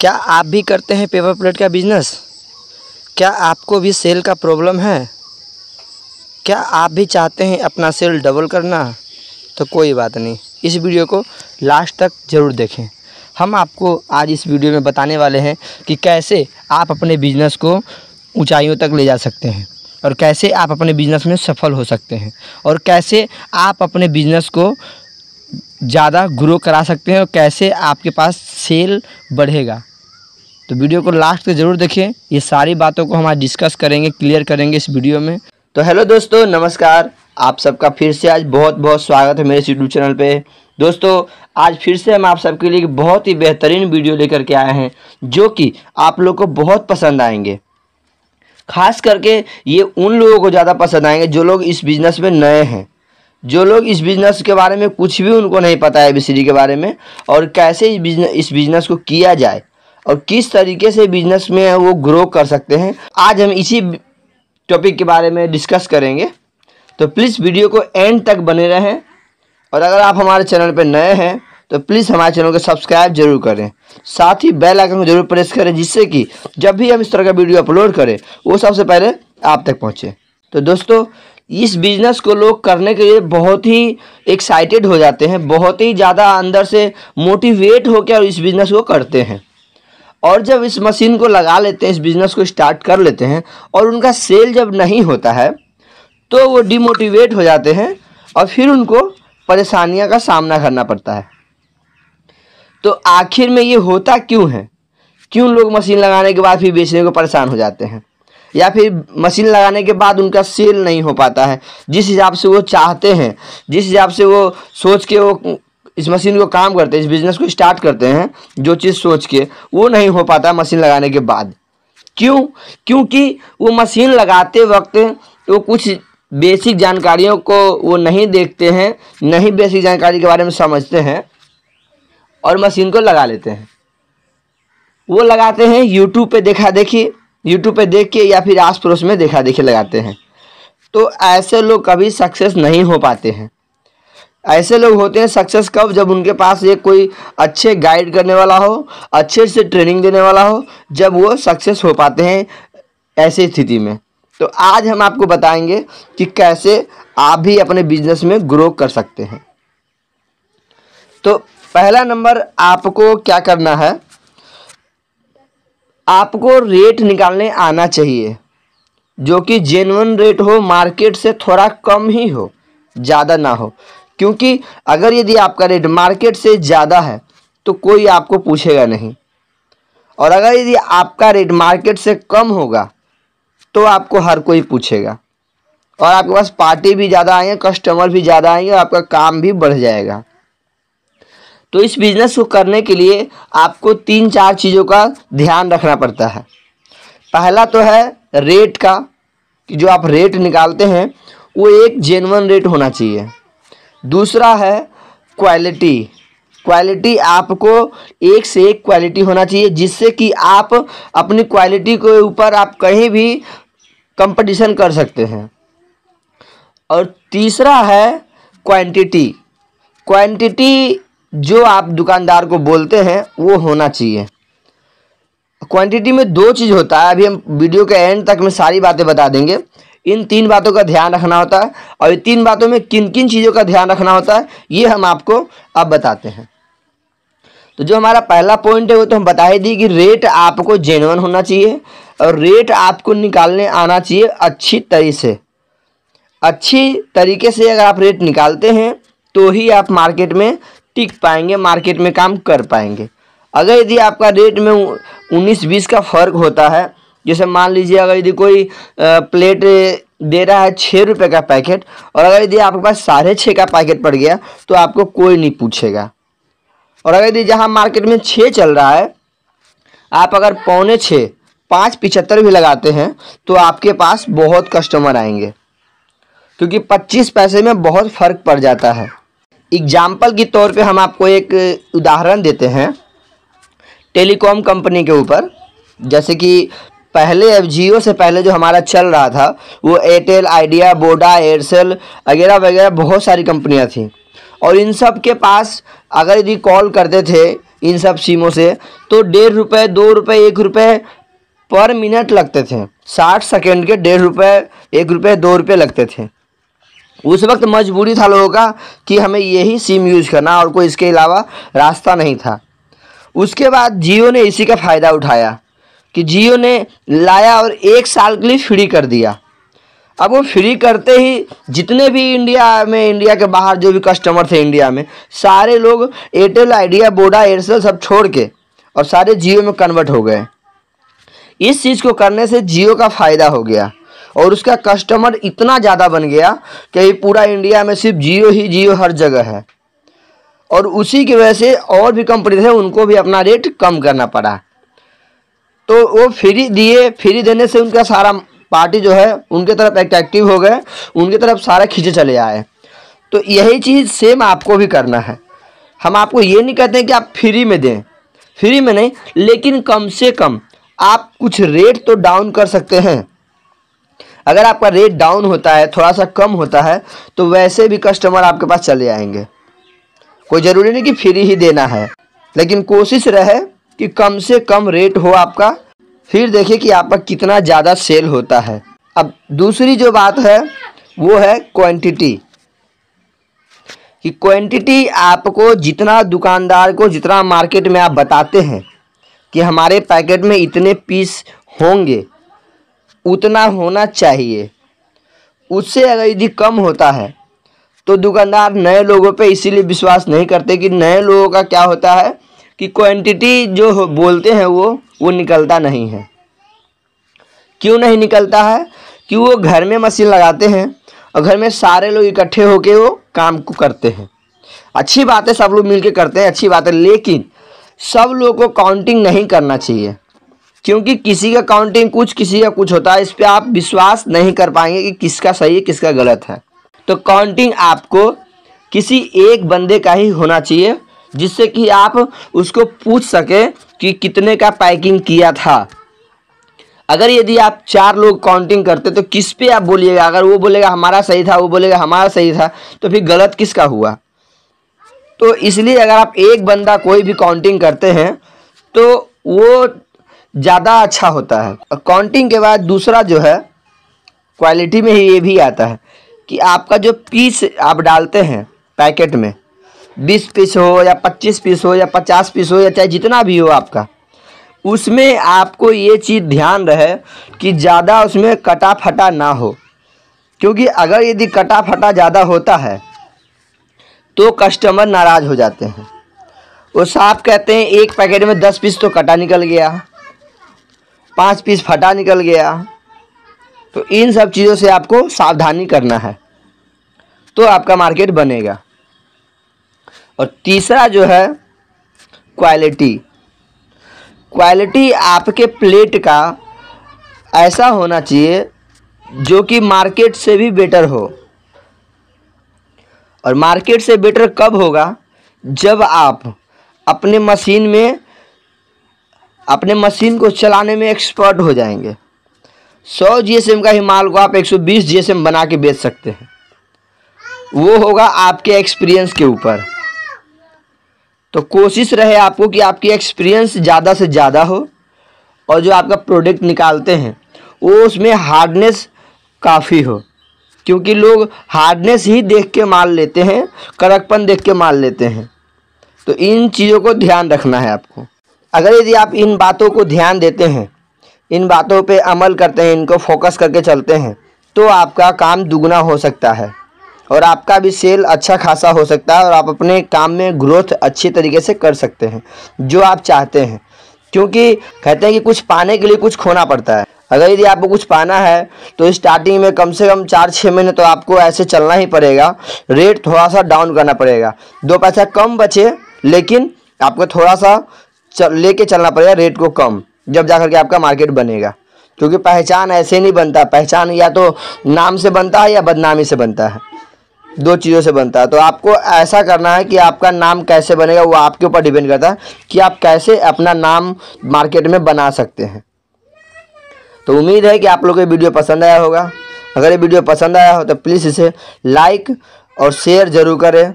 क्या आप भी करते हैं पेपर प्लेट का बिजनेस क्या आपको भी सेल का प्रॉब्लम है क्या आप भी चाहते हैं अपना सेल डबल करना तो कोई बात नहीं इस वीडियो को लास्ट तक ज़रूर देखें हम आपको आज इस वीडियो में बताने वाले हैं कि कैसे आप अपने बिजनेस को ऊंचाइयों तक ले जा सकते हैं और कैसे आप अपने बिजनेस में सफल हो सकते हैं और कैसे आप अपने बिजनेस को ज़्यादा ग्रो करा सकते हैं और कैसे आपके पास सेल बढ़ेगा तो वीडियो को लास्ट तक जरूर देखिए ये सारी बातों को हम आज डिस्कस करेंगे क्लियर करेंगे इस वीडियो में तो हेलो दोस्तों नमस्कार आप सबका फिर से आज बहुत बहुत स्वागत है मेरे यूट्यूब चैनल पे दोस्तों आज फिर से हम आप सबके लिए बहुत ही बेहतरीन वीडियो लेकर के आए हैं जो कि आप लोग को बहुत पसंद आएंगे खास करके ये उन लोगों को ज़्यादा पसंद आएंगे जो लोग इस बिज़नेस में नए हैं जो लोग इस बिज़नेस के बारे में कुछ भी उनको नहीं पता है एबीसीडी के बारे में और कैसे इस बिजनेस इस बिज़नेस को किया जाए और किस तरीके से बिजनेस में वो ग्रो कर सकते हैं आज हम इसी टॉपिक के बारे में डिस्कस करेंगे तो प्लीज़ वीडियो को एंड तक बने रहें और अगर आप हमारे चैनल पर नए हैं तो प्लीज़ हमारे चैनल को सब्सक्राइब जरूर करें साथ ही बेल आइकन को जरूर प्रेस करें जिससे कि जब भी हम इस तरह का वीडियो अपलोड करें वो सबसे पहले आप तक पहुँचे तो दोस्तों इस बिज़नेस को लोग करने के लिए बहुत ही एक्साइटेड हो जाते हैं बहुत ही ज़्यादा अंदर से मोटिवेट होकर इस बिज़नेस को करते हैं और जब इस मशीन को लगा लेते हैं इस बिज़नेस को स्टार्ट कर लेते हैं और उनका सेल जब नहीं होता है तो वो डिमोटिवेट हो जाते हैं और फिर उनको परेशानियों का सामना करना पड़ता है तो आखिर में ये होता क्यों है क्यों लोग मशीन लगाने के बाद फिर बेचने को परेशान हो जाते हैं या फिर मशीन लगाने के बाद उनका सेल नहीं हो पाता है जिस हिसाब से वो चाहते हैं जिस हिसाब से वो सोच के वो इस मशीन को काम करते हैं इस बिज़नेस को स्टार्ट करते हैं जो चीज़ सोच के वो नहीं हो पाता मशीन लगाने के बाद क्यों क्योंकि वो मशीन लगाते वक्त वो कुछ बेसिक जानकारियों को वो नहीं देखते हैं नहीं बेसिक जानकारी के बारे में समझते हैं और मशीन को लगा लेते हैं वो लगाते हैं यूट्यूब पे देखा देखी यूट्यूब पे देख के या फिर आस पड़ोस में देखा देखी लगाते हैं तो ऐसे लोग कभी सक्सेस नहीं हो पाते हैं ऐसे लोग होते हैं सक्सेस कब जब उनके पास एक कोई अच्छे गाइड करने वाला हो अच्छे से ट्रेनिंग देने वाला हो जब वो सक्सेस हो पाते हैं ऐसी स्थिति में तो आज हम आपको बताएंगे कि कैसे आप भी अपने बिजनेस में ग्रो कर सकते हैं तो पहला नंबर आपको क्या करना है आपको रेट निकालने आना चाहिए जो कि जेनवन रेट हो मार्केट से थोड़ा कम ही हो ज़्यादा ना हो क्योंकि अगर यदि आपका रेट मार्केट से ज़्यादा है तो कोई आपको पूछेगा नहीं और अगर यदि आपका रेट मार्केट से कम होगा तो आपको हर कोई पूछेगा और आपके पास पार्टी भी ज़्यादा आएंगे कस्टमर भी ज़्यादा आएंगे और आपका काम भी बढ़ जाएगा तो इस बिज़नेस को करने के लिए आपको तीन चार चीज़ों का ध्यान रखना पड़ता है पहला तो है रेट का कि जो आप रेट निकालते हैं वो एक जेनवन रेट होना चाहिए दूसरा है क्वालिटी क्वालिटी आपको एक से एक क्वालिटी होना चाहिए जिससे कि आप अपनी क्वालिटी के ऊपर आप कहीं भी कंपटीशन कर सकते हैं और तीसरा है क्वांटिटी क्वांटिटी जो आप दुकानदार को बोलते हैं वो होना चाहिए क्वांटिटी में दो चीज़ होता है अभी हम वीडियो के एंड तक में सारी बातें बता देंगे इन तीन बातों का ध्यान रखना होता है और ये तीन बातों में किन किन चीज़ों का ध्यान रखना होता है ये हम आपको अब बताते हैं तो जो हमारा पहला पॉइंट है वो तो हम बता ही दी कि रेट आपको जेनवन होना चाहिए और रेट आपको निकालने आना चाहिए अच्छी तरीके से अच्छी तरीके से अगर आप रेट निकालते हैं तो ही आप मार्केट में टिक पाएंगे मार्केट में काम कर पाएंगे अगर यदि आपका रेट में उन्नीस बीस का फर्क होता है जैसे मान लीजिए अगर यदि कोई प्लेट दे रहा है छः रुपये का पैकेट और अगर यदि आपके पास साढ़े छः का पैकेट पड़ गया तो आपको कोई नहीं पूछेगा और अगर यदि जहाँ मार्केट में छः चल रहा है आप अगर पौने छः पाँच पिचहत्तर भी लगाते हैं तो आपके पास बहुत कस्टमर आएंगे क्योंकि पच्चीस पैसे में बहुत फ़र्क पड़ जाता है एग्जाम्पल के तौर पे हम आपको एक उदाहरण देते हैं टेलीकॉम कंपनी के ऊपर जैसे कि पहले अब जियो से पहले जो हमारा चल रहा था वो एयरटेल आइडिया बोडा एयरसेल वगैरह वगैरह बहुत सारी कंपनियाँ थीं और इन सब के पास अगर यदि कॉल करते थे इन सब सिमों से तो डेढ़ रुपये दो रुपये एक रुपये पर मिनट लगते थे साठ सेकेंड के डेढ़ रुपये एक रुपये दो रुपये लगते थे उस वक्त मजबूरी था लोगों का कि हमें यही सिम यूज़ करना और कोई इसके अलावा रास्ता नहीं था उसके बाद जियो ने इसी का फ़ायदा उठाया कि जियो ने लाया और एक साल के लिए फ्री कर दिया अब वो फ्री करते ही जितने भी इंडिया में इंडिया के बाहर जो भी कस्टमर थे इंडिया में सारे लोग एयरटेल आइडिया बोडा एयरसेल सब छोड़ के और सारे जियो में कन्वर्ट हो गए इस चीज़ को करने से जियो का फ़ायदा हो गया और उसका कस्टमर इतना ज़्यादा बन गया कि पूरा इंडिया में सिर्फ जियो ही जियो हर जगह है और उसी की वजह से और भी कंपनी थे उनको भी अपना रेट कम करना पड़ा तो वो फ्री दिए फ्री देने से उनका सारा पार्टी जो है उनके तरफ एट्रैक्टिव हो गए उनकी तरफ सारा खींचे चले आए तो यही चीज़ सेम आपको भी करना है हम आपको ये नहीं कहते हैं कि आप फ्री में दें फ्री में नहीं लेकिन कम से कम आप कुछ रेट तो डाउन कर सकते हैं अगर आपका रेट डाउन होता है थोड़ा सा कम होता है तो वैसे भी कस्टमर आपके पास चले आएंगे कोई ज़रूरी नहीं कि फ्री ही देना है लेकिन कोशिश रहे कि कम से कम रेट हो आपका फिर देखिए कि आपका कितना ज़्यादा सेल होता है अब दूसरी जो बात है वो है क्वांटिटी कि क्वांटिटी आपको जितना दुकानदार को जितना मार्केट में आप बताते हैं कि हमारे पैकेट में इतने पीस होंगे उतना होना चाहिए उससे अगर यदि कम होता है तो दुकानदार नए लोगों पे इसीलिए विश्वास नहीं करते कि नए लोगों का क्या होता है कि क्वांटिटी जो बोलते हैं वो वो निकलता नहीं है क्यों नहीं निकलता है कि वो घर में मशीन लगाते हैं और घर में सारे लोग इकट्ठे होके वो काम को करते हैं अच्छी बात है सब लोग मिलके करते हैं अच्छी बात है लेकिन सब लोगों को काउंटिंग नहीं करना चाहिए क्योंकि किसी का काउंटिंग कुछ किसी का कुछ होता है इस पर आप विश्वास नहीं कर पाएंगे कि किसका सही है किसका गलत है तो काउंटिंग आपको किसी एक बंदे का ही होना चाहिए जिससे कि आप उसको पूछ सकें कि कितने का पैकिंग किया था अगर यदि आप चार लोग काउंटिंग करते तो किस पे आप बोलिएगा अगर वो बोलेगा हमारा सही था वो बोलेगा हमारा सही था तो फिर गलत किसका हुआ तो इसलिए अगर आप एक बंदा कोई भी काउंटिंग करते हैं तो वो ज़्यादा अच्छा होता है काउंटिंग के बाद दूसरा जो है क्वालिटी में ही ये भी आता है कि आपका जो पीस आप डालते हैं पैकेट में बीस पीस हो या पच्चीस पीस हो या पचास पीस हो या चाहे जितना भी हो आपका उसमें आपको ये चीज़ ध्यान रहे कि ज़्यादा उसमें कटा फटा ना हो क्योंकि अगर यदि कटा फटा ज़्यादा होता है तो कस्टमर नाराज़ हो जाते हैं वो साफ कहते हैं एक पैकेट में दस पीस तो कटा निकल गया पाँच पीस फटा निकल गया तो इन सब चीज़ों से आपको सावधानी करना है तो आपका मार्केट बनेगा और तीसरा जो है क्वालिटी क्वालिटी आपके प्लेट का ऐसा होना चाहिए जो कि मार्केट से भी बेटर हो और मार्केट से बेटर कब होगा जब आप अपने मशीन में अपने मशीन को चलाने में एक्सपर्ट हो जाएंगे 100 जीएसएम का ही माल को आप 120 जीएसएम बना के बेच सकते हैं वो होगा आपके एक्सपीरियंस के ऊपर तो कोशिश रहे आपको कि आपकी एक्सपीरियंस ज़्यादा से ज़्यादा हो और जो आपका प्रोडक्ट निकालते हैं वो उसमें हार्डनेस काफ़ी हो क्योंकि लोग हार्डनेस ही देख के मान लेते हैं कड़कपन देख के मान लेते हैं तो इन चीज़ों को ध्यान रखना है आपको अगर यदि आप इन बातों को ध्यान देते हैं इन बातों पे अमल करते हैं इनको फोकस करके चलते हैं तो आपका काम दुगना हो सकता है और आपका भी सेल अच्छा खासा हो सकता है और आप अपने काम में ग्रोथ अच्छी तरीके से कर सकते हैं जो आप चाहते हैं क्योंकि कहते हैं कि कुछ पाने के लिए कुछ खोना पड़ता है अगर यदि आपको कुछ पाना है तो स्टार्टिंग में कम से कम चार छः महीने तो आपको ऐसे चलना ही पड़ेगा रेट थोड़ा सा डाउन करना पड़ेगा दो पैसा कम बचे लेकिन आपको थोड़ा सा चल, लेके चलना पड़ेगा रेट को कम जब जा करके आपका मार्केट बनेगा क्योंकि पहचान ऐसे नहीं बनता पहचान या तो नाम से बनता है या बदनामी से बनता है दो चीज़ों से बनता है तो आपको ऐसा करना है कि आपका नाम कैसे बनेगा वो आपके ऊपर डिपेंड करता है कि आप कैसे अपना नाम मार्केट में बना सकते हैं तो उम्मीद है कि आप लोग को वीडियो पसंद आया होगा अगर ये वीडियो पसंद आया हो तो प्लीज़ इसे लाइक और शेयर ज़रूर करें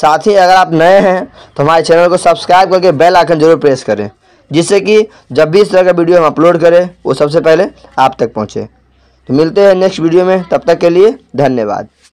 साथ ही अगर आप नए हैं तो हमारे चैनल को सब्सक्राइब करके बेल आइकन जरूर प्रेस करें जिससे कि जब भी इस तरह का वीडियो हम अपलोड करें वो सबसे पहले आप तक पहुंचे तो मिलते हैं नेक्स्ट वीडियो में तब तक के लिए धन्यवाद